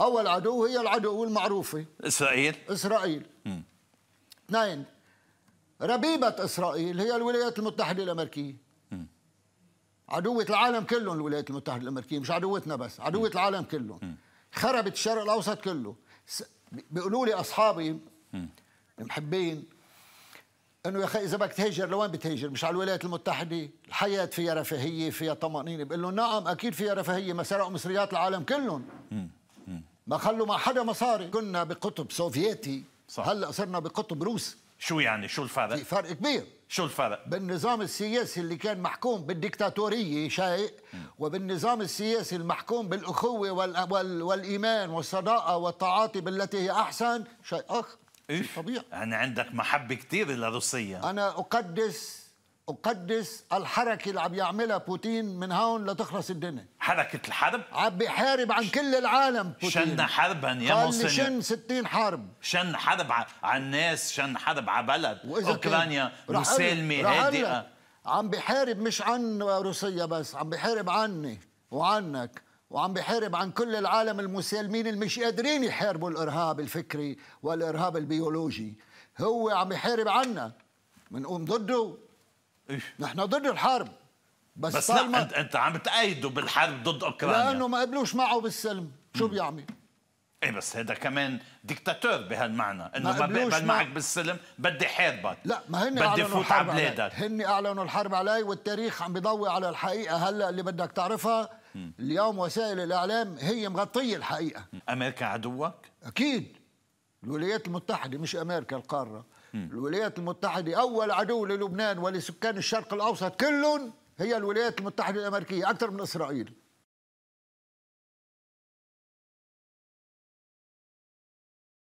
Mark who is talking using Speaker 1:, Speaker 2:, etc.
Speaker 1: أول عدو هي العدو المعروفة إسرائيل إسرائيل اثنين ربيبة إسرائيل هي الولايات المتحدة الأمريكية عدوة العالم كلهم الولايات المتحدة الأمريكية مش عدوتنا بس عدوة م. العالم كلهم خربت الشرق الأوسط كله بيقولوا لي أصحابي المحبين انه يا اخي اذا بدك تهاجر لوين بتهاجر؟ مش على الولايات المتحده؟ الحياه فيها رفاهيه، فيها طمانينه، بقول لهم نعم اكيد فيها رفاهيه، ما سرقوا مصريات العالم كلهم. ما خلوا مع حدا مصاري كنا بقطب سوفيتي صح. هلا صرنا بقطب روسي شو يعني شو الفرق؟ في فرق كبير شو الفرق؟ بالنظام السياسي اللي كان محكوم بالديكتاتورية شيء وبالنظام السياسي المحكوم بالأخوة وال... وال... والإيمان والصداقة والتعاطي بالتي هي أحسن شيء آخر إيه؟ طبيعي أنا يعني عندك محبة كثير لروسيا أنا أقدس اقدس الحركه اللي عم يعملها بوتين من هون لتخلص الدنيا
Speaker 2: حركه الحرب
Speaker 1: عم بيحارب عن كل العالم بوتين شن حربا
Speaker 2: يا مونسينيور شن
Speaker 1: 60 حرب
Speaker 2: شن حرب على الناس شن حرب على بلد اوكرانيا مسالمه هادئه
Speaker 1: عم بيحارب مش عن روسيا بس عم بيحارب عني وعنك وعم بحارب عن كل العالم المسالمين اللي مش قادرين يحاربوا الارهاب الفكري والارهاب البيولوجي هو عم بحارب عنا منقوم ضده إيه. نحن ضد الحرب بس, بس لا انت
Speaker 2: انت عم تأيده بالحرب ضد اوكرانيا
Speaker 1: لانه ما قبلوش معه بالسلم شو بيعمل؟
Speaker 2: ايه بس هذا كمان دكتاتور بهالمعنى انه ما, بقبل معك بالسلم بدي حاربك لا ما هن بدي فوت على بلادك
Speaker 1: هن اعلنوا الحرب علي والتاريخ عم بيضوي على الحقيقه هلا اللي بدك تعرفها م. اليوم وسائل الاعلام هي مغطيه الحقيقه امريكا عدوك اكيد الولايات المتحدة مش أمريكا القارة م. الولايات المتحدة أول عدو للبنان ولسكان الشرق الأوسط كلهم هي الولايات المتحدة الأمريكية أكثر من إسرائيل